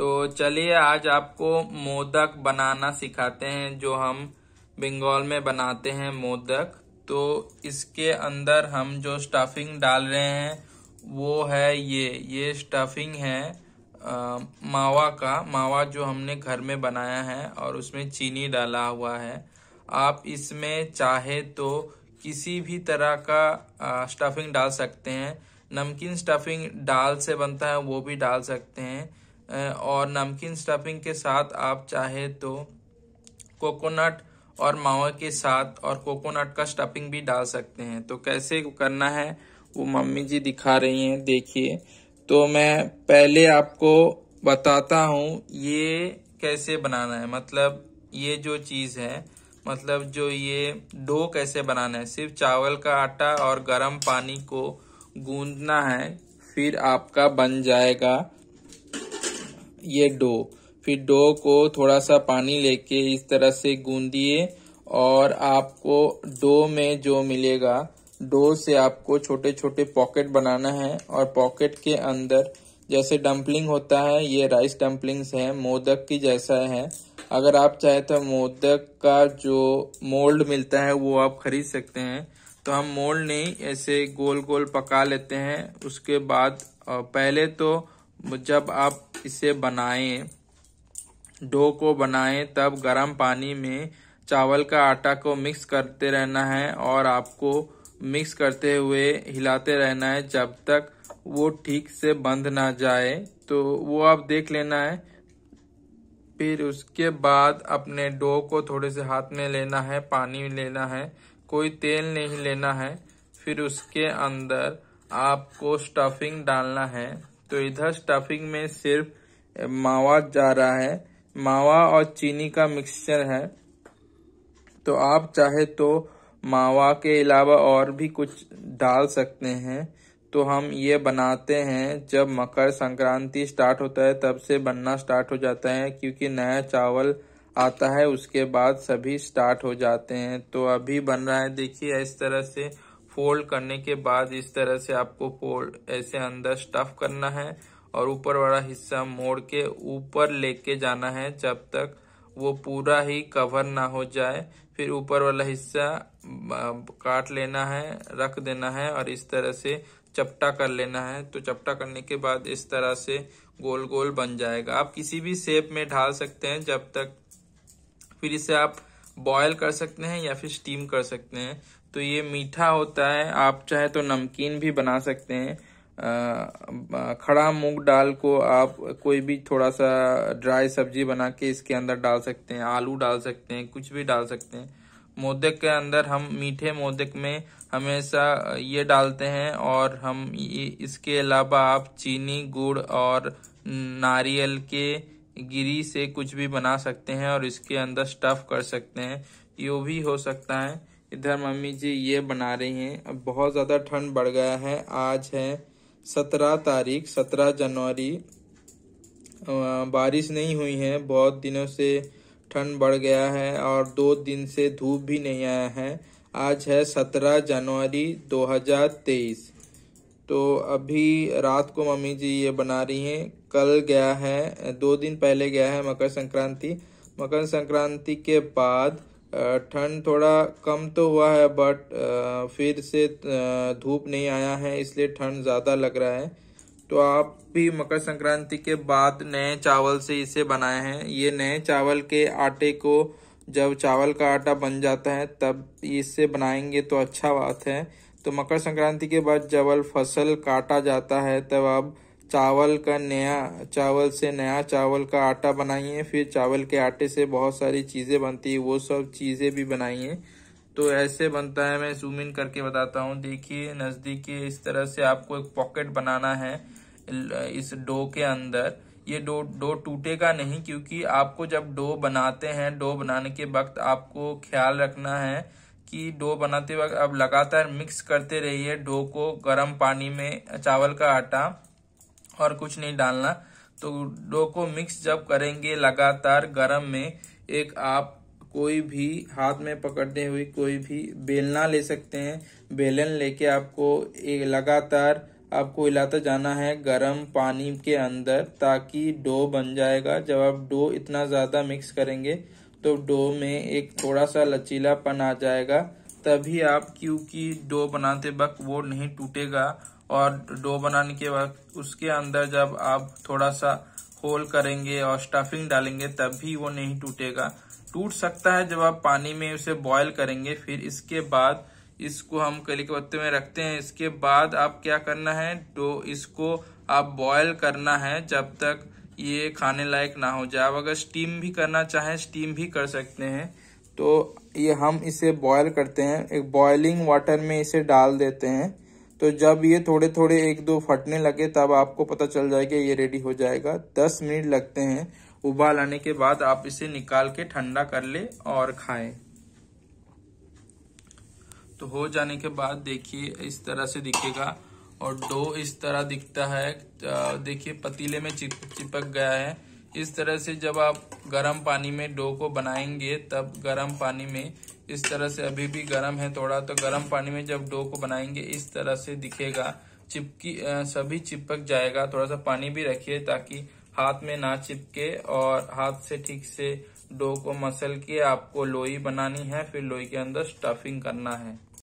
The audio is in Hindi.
तो चलिए आज आपको मोदक बनाना सिखाते हैं जो हम बंगाल में बनाते हैं मोदक तो इसके अंदर हम जो स्टफिंग डाल रहे हैं वो है ये ये स्टफिंग है आ, मावा का मावा जो हमने घर में बनाया है और उसमें चीनी डाला हुआ है आप इसमें चाहे तो किसी भी तरह का स्टफिंग डाल सकते हैं नमकीन स्टफिंग डाल से बनता है वो भी डाल सकते हैं और नमकीन स्टफिंग के साथ आप चाहे तो कोकोनट और मावा के साथ और कोकोनट का स्टफिंग भी डाल सकते हैं तो कैसे करना है वो मम्मी जी दिखा रही हैं देखिए तो मैं पहले आपको बताता हूँ ये कैसे बनाना है मतलब ये जो चीज़ है मतलब जो ये डो कैसे बनाना है सिर्फ चावल का आटा और गर्म पानी को गूंदना है फिर आपका बन जाएगा ये डो फिर डो को थोड़ा सा पानी लेके इस तरह से गूंदिए और आपको डो में जो मिलेगा डो से आपको छोटे छोटे पॉकेट बनाना है और पॉकेट के अंदर जैसे डम्पलिंग होता है ये राइस डम्पलिंग्स है मोदक की जैसा है अगर आप चाहे तो मोदक का जो मोल्ड मिलता है वो आप खरीद सकते हैं तो हम मोल्ड नहीं ऐसे गोल गोल पका लेते हैं उसके बाद पहले तो जब आप इसे बनाएं डो को बनाएं तब गर्म पानी में चावल का आटा को मिक्स करते रहना है और आपको मिक्स करते हुए हिलाते रहना है जब तक वो ठीक से बंध ना जाए तो वो आप देख लेना है फिर उसके बाद अपने डो को थोड़े से हाथ में लेना है पानी लेना है कोई तेल नहीं लेना है फिर उसके अंदर आपको स्टफिंग डालना है तो इधर स्टफिंग में सिर्फ मावा जा रहा है मावा और चीनी का मिक्सचर है तो आप चाहे तो मावा के अलावा और भी कुछ डाल सकते हैं तो हम ये बनाते हैं जब मकर संक्रांति स्टार्ट होता है तब से बनना स्टार्ट हो जाता है क्योंकि नया चावल आता है उसके बाद सभी स्टार्ट हो जाते हैं तो अभी बन रहा है देखिए इस तरह से फोल्ड करने के बाद इस तरह से आपको फोल्ड ऐसे अंदर स्टफ करना है और ऊपर वाला हिस्सा मोड़ के ऊपर लेके जाना है जब तक वो पूरा ही कवर ना हो जाए फिर ऊपर वाला हिस्सा काट लेना है रख देना है और इस तरह से चपटा कर लेना है तो चपटा करने के बाद इस तरह से गोल गोल बन जाएगा आप किसी भी शेप में ढाल सकते हैं जब तक फिर इसे आप बॉयल कर सकते हैं या फिर स्टीम कर सकते हैं तो ये मीठा होता है आप चाहे तो नमकीन भी बना सकते हैं खड़ा मूंग दाल को आप कोई भी थोड़ा सा ड्राई सब्जी बना के इसके अंदर डाल सकते हैं आलू डाल सकते हैं कुछ भी डाल सकते हैं मोदक के अंदर हम मीठे मोदक में हमेशा ये डालते हैं और हम इसके अलावा आप चीनी गुड़ और नारियल के गिरी से कुछ भी बना सकते हैं और इसके अंदर स्टफ कर सकते हैं यो भी हो सकता है इधर मम्मी जी ये बना रही हैं अब बहुत ज़्यादा ठंड बढ़ गया है आज है सत्रह तारीख सत्रह जनवरी बारिश नहीं हुई है बहुत दिनों से ठंड बढ़ गया है और दो दिन से धूप भी नहीं आया है आज है सत्रह जनवरी दो हजार तेईस तो अभी रात को मम्मी जी ये बना रही हैं कल गया है दो दिन पहले गया है मकर संक्रांति मकर संक्रांति के बाद ठंड थोड़ा कम तो हुआ है बट फिर से धूप नहीं आया है इसलिए ठंड ज़्यादा लग रहा है तो आप भी मकर संक्रांति के बाद नए चावल से इसे बनाए हैं ये नए चावल के आटे को जब चावल का आटा बन जाता है तब इससे बनाएंगे तो अच्छा बात है तो मकर संक्रांति के बाद जब फसल काटा जाता है तब आप चावल का नया चावल से नया चावल का आटा बनाइए फिर चावल के आटे से बहुत सारी चीज़ें बनती है वो सब चीज़ें भी बनाइए तो ऐसे बनता है मैं जूम इन करके बताता हूँ देखिए नज़दीकी इस तरह से आपको एक पॉकेट बनाना है इस डो के अंदर ये डो डो टूटेगा नहीं क्योंकि आपको जब डो बनाते हैं डो बनाने के वक्त आपको ख्याल रखना है कि डो बनाते वक्त अब लगातार मिक्स करते रहिए डो को गर्म पानी में चावल का आटा और कुछ नहीं डालना तो डो को मिक्स जब करेंगे लगातार गर्म में एक आप कोई भी हाथ में पकड़ते हुए कोई भी बेलना ले सकते हैं बेलन लेके आपको एक लगातार आपको हिलाता जाना है गर्म पानी के अंदर ताकि डो बन जाएगा जब आप डो इतना ज़्यादा मिक्स करेंगे तो डो में एक थोड़ा सा लचीलापन आ जाएगा तभी आप क्योंकि डो बनाते वक्त वो नहीं टूटेगा और डो बनाने के वक्त उसके अंदर जब आप थोड़ा सा होल करेंगे और स्टफिंग डालेंगे तब भी वो नहीं टूटेगा टूट सकता है जब आप पानी में उसे बॉयल करेंगे फिर इसके बाद इसको हम कली के पत्ते में रखते हैं इसके बाद आप क्या करना है डो इसको आप बॉयल करना है जब तक ये खाने लायक ना हो जाए आप अगर स्टीम भी करना चाहें स्टीम भी कर सकते हैं तो ये हम इसे बॉयल करते हैं एक बॉयलिंग वाटर में इसे डाल देते हैं तो जब ये थोड़े थोड़े एक दो फटने लगे तब आपको पता चल जाएगा ये रेडी हो जाएगा दस मिनट लगते हैं उबाल आने के बाद आप इसे निकाल के ठंडा कर ले और खाए तो हो जाने के बाद देखिए इस तरह से दिखेगा और डो इस तरह दिखता है देखिए पतीले में चिप चिपक गया है इस तरह से जब आप गर्म पानी में डो को बनाएंगे तब गर्म पानी में इस तरह से अभी भी गर्म है थोड़ा तो गर्म पानी में जब डो को बनाएंगे इस तरह से दिखेगा चिपकी सभी चिपक जाएगा थोड़ा सा पानी भी रखिए ताकि हाथ में ना चिपके और हाथ से ठीक से डो को मसल के आपको लोई बनानी है फिर लोई के अंदर स्टफिंग करना है